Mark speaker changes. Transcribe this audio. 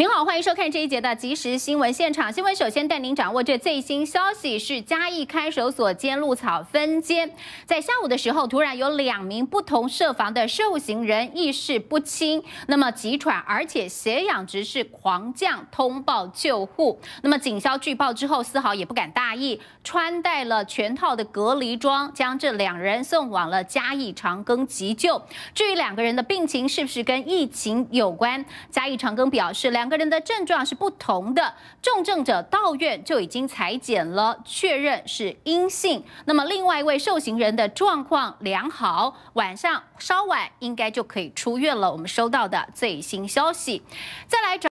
Speaker 1: 您好，欢迎收看这一节的即时新闻现场新闻。首先带您掌握这最新消息：是嘉义看守所监鹿草分监在下午的时候，突然有两名不同设防的受刑人意识不清，那么急喘，而且血氧值是狂降，通报救护。那么警消据报之后，丝毫也不敢大意，穿戴了全套的隔离装，将这两人送往了嘉义长庚急救。至于两个人的病情是不是跟疫情有关，嘉义长庚表示两。个人的症状是不同的，重症者到院就已经裁剪了，确认是阴性。那么，另外一位受刑人的状况良好，晚上稍晚应该就可以出院了。我们收到的最新消息，再来找。